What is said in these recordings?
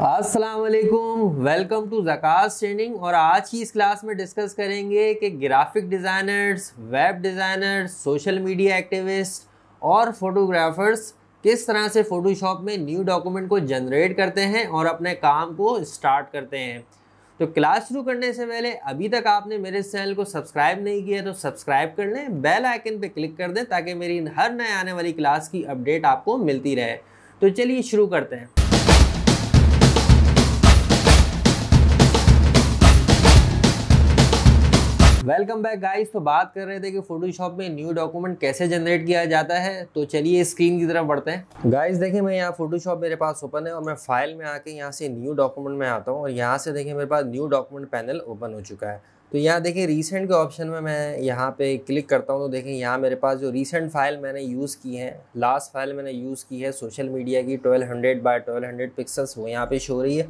वालेकुम welcome to जकास training और आज की इस क्लास में डिस्कस करेंगे कि graphic designers web designers social media activist और फोटोग्राफर्स किस तरह से फ़ोटोशॉप में न्यू डॉक्यूमेंट को जनरेट करते हैं और अपने काम को स्टार्ट करते हैं तो क्लास शुरू करने से पहले अभी तक आपने मेरे चैनल को सब्सक्राइब नहीं किया तो सब्सक्राइब कर लें बेल आइकन पर क्लिक कर दें ताकि मेरी हर नए आने वाली क्लास की अपडेट आपको मिलती रहे तो चलिए शुरू करते हैं वेलकम बैक गाइस तो बात कर रहे थे कि फोटोशॉप में न्यू डॉक्यूमेंट कैसे जनरेट किया जाता है तो चलिए स्क्रीन की तरफ बढ़ते हैं गाइस देखिए मैं यहाँ फोटोशॉप मेरे पास ओपन है और मैं फाइल में आके यहाँ से न्यू डॉक्यूमेंट में आता हूँ और यहाँ से देखिए मेरे पास न्यू डॉक्यूमेंट पैनल ओपन हो चुका है तो यहाँ देखिए रीसेंट के ऑप्शन में मैं यहाँ पे क्लिक करता हूँ तो देखिए यहाँ मेरे पास जो रीसेंट फाइल मैंने यूज़ की है लास्ट फाइल मैंने यूज़ की है सोशल मीडिया की ट्वेल्व हंड्रेड बाई 1200 पिक्सल्स वो यहाँ पे शो रही है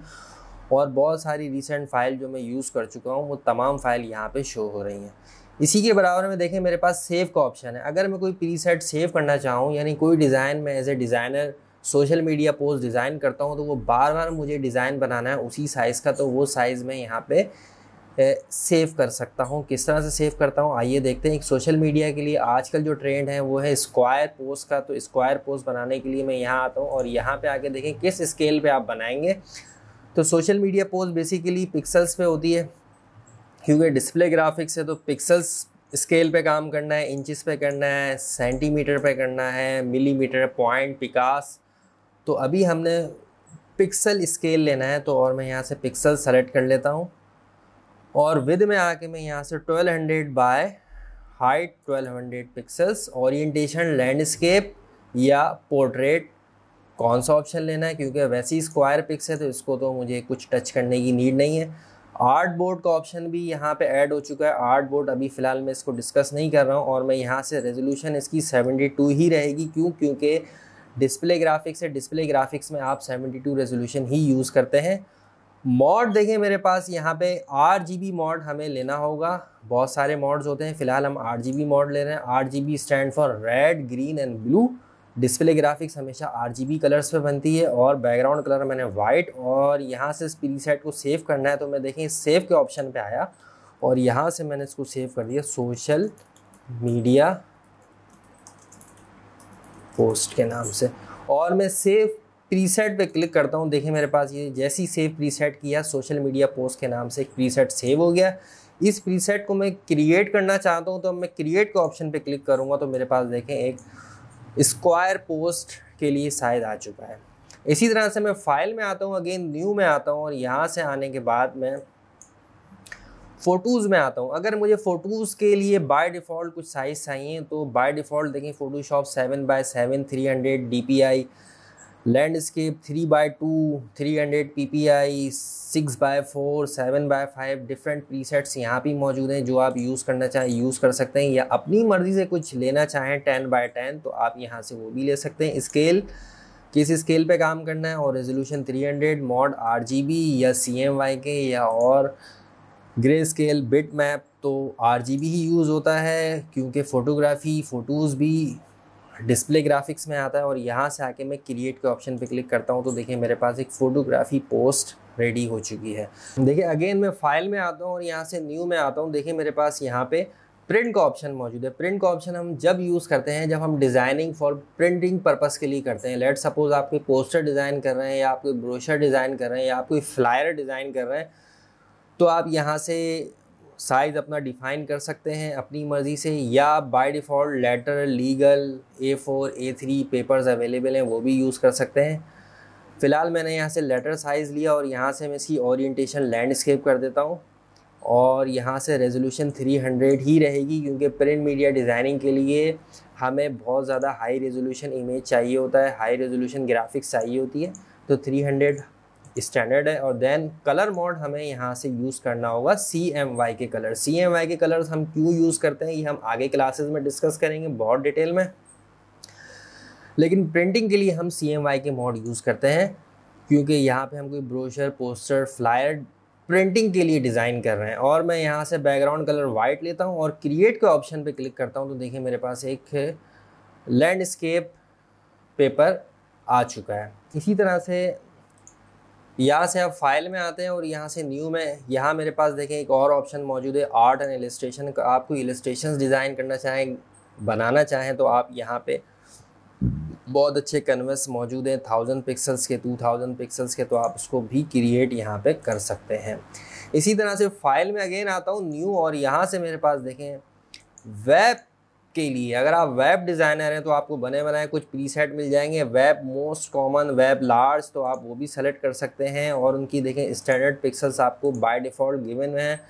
और बहुत सारी रिसेंट फ़ाइल जो मैं यूज़ कर चुका हूँ वो तमाम फ़ाइल यहाँ पे शो हो रही हैं इसी के बराबर में देखें मेरे पास सेव का ऑप्शन है अगर मैं कोई सेट सेव करना चाहूँ यानी कोई डिज़ाइन मैं as a designer social media post design करता हूँ तो वो बार बार मुझे डिज़ाइन बनाना है उसी साइज़ का तो वो साइज़ मैं यहाँ पे सेव कर सकता हूँ किस तरह से सेव करता हूँ आइए देखते हैं एक सोशल मीडिया के लिए आजकल जो ट्रेंड है वो है स्क्वायर पोस्ट का तो स्क्वायर पोस्ट बनाने के लिए मैं यहाँ आता हूँ और यहाँ पे आके देखें किस स्केल पे आप बनाएंगे तो social media post basically pixels पे होती है क्योंकि डिस्प्ले ग्राफिक्स है तो पिक्सल्स स्केल पे काम करना है इंचज़ पे करना है सेंटीमीटर पे करना है मिलीमीटर पॉइंट पिकास तो अभी हमने पिक्सल स्केल लेना है तो और मैं यहाँ से पिक्सल सेलेक्ट कर लेता हूँ और विद में आके मैं यहाँ से 1200 hundred by height 1200 pixels orientation landscape या पोर्ट्रेट कौन सा ऑप्शन लेना है क्योंकि वैसे ही स्क्वायर पिक्स है तो इसको तो मुझे कुछ टच करने की नीड नहीं है आर्ट बोर्ड का ऑप्शन भी यहाँ पे ऐड हो चुका है आर्ट बोर्ड अभी फ़िलहाल मैं इसको डिस्कस नहीं कर रहा हूँ और मैं यहाँ से रेजोल्यूशन इसकी 72 ही रहेगी क्यों क्योंकि डिस्प्ले ग्राफिक्स है डिस्प्ले ग्राफिक्स में आप 72 रेजोल्यूशन ही यूज़ करते हैं मॉड देखें मेरे पास यहाँ पे आर जी मॉड हमें लेना होगा बहुत सारे मॉड्स होते हैं फ़िलहाल हम आर जी मॉड ले रहे हैं R G stand for red green and blue display graphics हमेशा आर कलर्स पे बनती है और बैकग्राउंड कलर मैंने वाइट और यहाँ से इस सेट को सेव करना है तो मैं देखें सेव के ऑप्शन पे आया और यहाँ से मैंने इसको सेव कर दिया सोशल मीडिया पोस्ट के नाम से और मैं सेव प्रीसेट पे क्लिक करता हूँ देखिए मेरे पास ये जैसी सेव प्रीसेट किया सोशल मीडिया पोस्ट के नाम से एक प्रीसेट सेव हो गया इस प्रीसेट को मैं क्रिएट करना चाहता हूँ तो अब मैं क्रिएट के ऑप्शन पे क्लिक करूँगा तो मेरे पास देखें एक स्क्वायर पोस्ट के लिए शायद आ चुका है इसी तरह से मैं फाइल में आता हूँ अगेन न्यू में आता हूँ और यहाँ से आने के बाद मैं फ़ोटोज़ में आता हूँ अगर मुझे फ़ोटोज़ के लिए बाय डिफ़ॉल्ट कुछ साइज़ चाहिए तो बाय डिफ़ॉल्ट देखें Photoshop seven by seven three hundred D P I landscape three by two three hundred P P I six by four seven by five different presets यहाँ भी मौजूद हैं जो आप यूज़ करना चाहें यूज़ कर सकते हैं या अपनी मर्ज़ी से कुछ लेना चाहें टेन बाय टेन तो आप यहाँ से वो भी ले सकते हैं स्केल किस स्केल पे काम करना है और रेजोल्यूशन 300 मॉड आर या सी एम वाई के या और ग्रे स्केल बिट मैप तो आर ही यूज़ होता है क्योंकि फ़ोटोग्राफी फ़ोटोज़ भी डिस्प्ले ग्राफिक्स में आता है और यहाँ से आके मैं क्रिएट के ऑप्शन पे क्लिक करता हूँ तो देखिए मेरे पास एक फ़ोटोग्राफी पोस्ट रेडी हो चुकी है देखिए अगेन मैं फाइल में आता हूँ और यहाँ से न्यू में आता हूँ देखिए मेरे पास यहाँ पे प्रिंट का ऑप्शन मौजूद है प्रिंट का ऑप्शन हम जब यूज़ करते हैं जब हम डिज़ाइनिंग फॉर प्रिंटिंग पर्पज़ के लिए करते हैं लेट सपोज़ आप कोई पोस्टर डिज़ाइन कर रहे हैं या आप कोई ब्रोशर डिज़ाइन कर रहे हैं या आप कोई फ्लायर डिज़ाइन कर रहे हैं तो आप यहाँ से साइज़ अपना डिफ़ाइन कर सकते हैं अपनी मर्ज़ी से या by default letter legal A four A three papers available हैं वो भी यूज़ कर सकते हैं फ़िलहाल मैंने यहाँ से लेटर साइज़ लिया और यहाँ से मैं इसकी ओरिएंटेशन लैंडस्केप कर देता हूँ और यहाँ से रेजोल्यूशन 300 ही रहेगी क्योंकि प्रिंट मीडिया डिज़ाइनिंग के लिए हमें बहुत ज़्यादा हाई रेजोल्यूशन इमेज चाहिए होता है हाई रेजोल्यूशन ग्राफिक्स चाहिए होती है तो 300 स्टैंडर्ड है और देन कलर मोड हमें यहाँ से यूज़ करना होगा C M Y K colour C M Y K colours हम क्यों यूज़ करते हैं ये हम आगे क्लासेस में डिस्कस करेंगे बहुत डिटेल में लेकिन प्रिंटिंग के लिए हम C M Y K mode use करते हैं क्योंकि यहाँ पे हम कोई ब्रोशर पोस्टर फ्लायर प्रिंटिंग के लिए डिज़ाइन कर रहे हैं और मैं यहाँ से बैकग्राउंड कलर वाइट लेता हूँ और क्रिएट के ऑप्शन पे क्लिक करता हूँ तो देखिए मेरे पास एक लैंडस्केप पेपर आ चुका है इसी तरह से यहाँ से आप फाइल में आते हैं और यहाँ से न्यू में यहाँ मेरे पास देखें एक और ऑप्शन मौजूद है आर्ट एंड इलस्ट्रेशन का आपको इलस्ट्रेशन डिज़ाइन करना चाहें बनाना चाहें तो आप यहाँ पे बहुत अच्छे कन्वस मौजूद हैं थाउजेंड पिक्सल्स के टू थाउजेंड पिक्सल्स के तो आप उसको भी क्रिएट यहाँ पे कर सकते हैं इसी तरह से फाइल में अगेन आता हूँ न्यू और यहाँ से मेरे पास देखें वेब के लिए अगर आप वेब डिज़ाइनर हैं तो आपको बने बनाए कुछ प्रीसेट मिल जाएंगे web most common web large तो आप वो भी सेलेक्ट कर सकते हैं और उनकी देखें स्टैंडर्ड पिक्सल्स आपको बाय डिफ़ॉल्ट गिवन हैं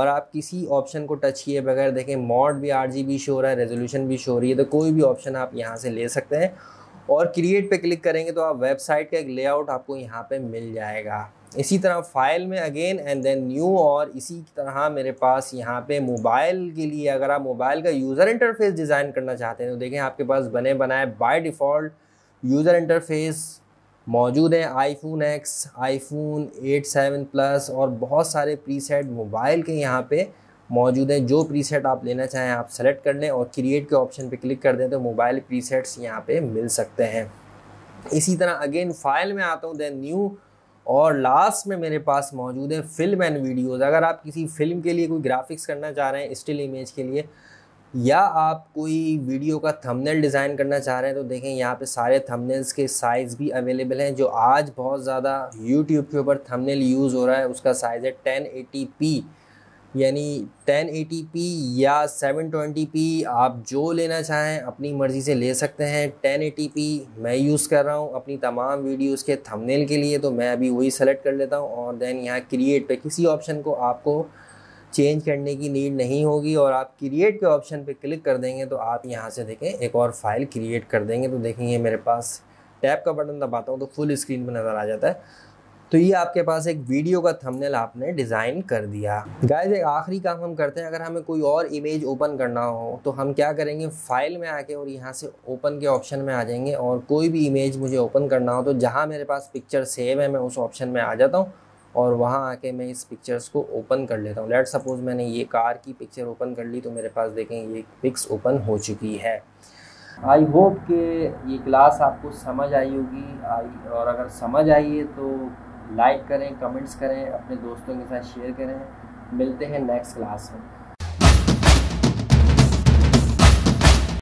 और आप किसी ऑप्शन को टच किए बगैर देखें मॉड भी आर जी भी शो हो रहा है रेजोल्यूशन भी शो हो रही है तो कोई भी ऑप्शन आप यहाँ से ले सकते हैं और क्रिएट पे क्लिक करेंगे तो आप वेबसाइट का एक लेआउट आपको यहाँ पे मिल जाएगा इसी तरह फाइल में अगेन एंड देन न्यू और इसी तरह मेरे पास यहाँ पे मोबाइल के लिए अगर आप मोबाइल का यूज़र इंटरफेस डिज़ाइन करना चाहते हैं तो देखें आपके पास बने बनाए बाय डिफ़ॉल्ट यूज़र इंटरफेस मौजूद हैं iPhone X iPhone eight seven plus और बहुत सारे प्रीसेट मोबाइल के यहाँ पे मौजूद हैं जो प्रीसेट आप लेना चाहें आप सेलेक्ट कर लें और क्रिएट के ऑप्शन पर क्लिक कर दें तो मोबाइल प्रीसेट्स यहाँ पर मिल सकते हैं इसी तरह अगेन फाइल में आता हूँ दैन न्यू और लास्ट में मेरे पास मौजूद है फिल्म एंड वीडियोज़ अगर आप किसी फिल्म के लिए कोई ग्राफिक्स करना चाह रहे हैं स्टिल इमेज के लिए या आप कोई वीडियो का थंबनेल डिज़ाइन करना चाह रहे हैं तो देखें यहाँ पे सारे थंबनेल्स के साइज़ भी अवेलेबल हैं जो आज बहुत ज़्यादा यूट्यूब के ऊपर थंबनेल यूज़ हो रहा है उसका साइज़ है टेन एटी पी यानी 1080p या 720p आप जो लेना चाहें अपनी मर्ज़ी से ले सकते हैं 1080p मैं यूज़ कर रहा हूँ अपनी तमाम वीडियोस के थंबनेल के लिए तो मैं अभी वही सेलेक्ट कर लेता हूँ और देन यहाँ क्रिएट पे किसी ऑप्शन को आपको चेंज करने की नीड नहीं होगी और आप क्रिएट के ऑप्शन पे क्लिक कर देंगे तो आप यहाँ से देखें एक और फाइल क्रिएट कर देंगे तो देखेंगे मेरे पास टैप का बटन दबाता हूँ तो फुल स्क्रीन पर नज़र आ जाता है तो ये आपके पास एक वीडियो का थंबनेल आपने डिज़ाइन कर दिया गाइस एक आखिरी काम हम करते हैं अगर हमें कोई और इमेज ओपन करना हो तो हम क्या करेंगे फाइल में आके और यहाँ से ओपन के ऑप्शन में आ जाएंगे और कोई भी इमेज मुझे ओपन करना हो तो जहाँ मेरे पास पिक्चर सेव है मैं उस ऑप्शन में आ जाता हूँ और वहाँ आके मैं इस पिक्चर्स को ओपन कर लेता हूँ लेट सपोज़ मैंने ये कार की पिक्चर ओपन कर ली तो मेरे पास देखें ये पिक्स ओपन हो चुकी है आई होप कि ये क्लास आपको समझ आई होगी आई और अगर समझ आई है तो लाइक करें कमेंट्स करें अपने दोस्तों के साथ शेयर करें मिलते हैं नेक्स्ट क्लास में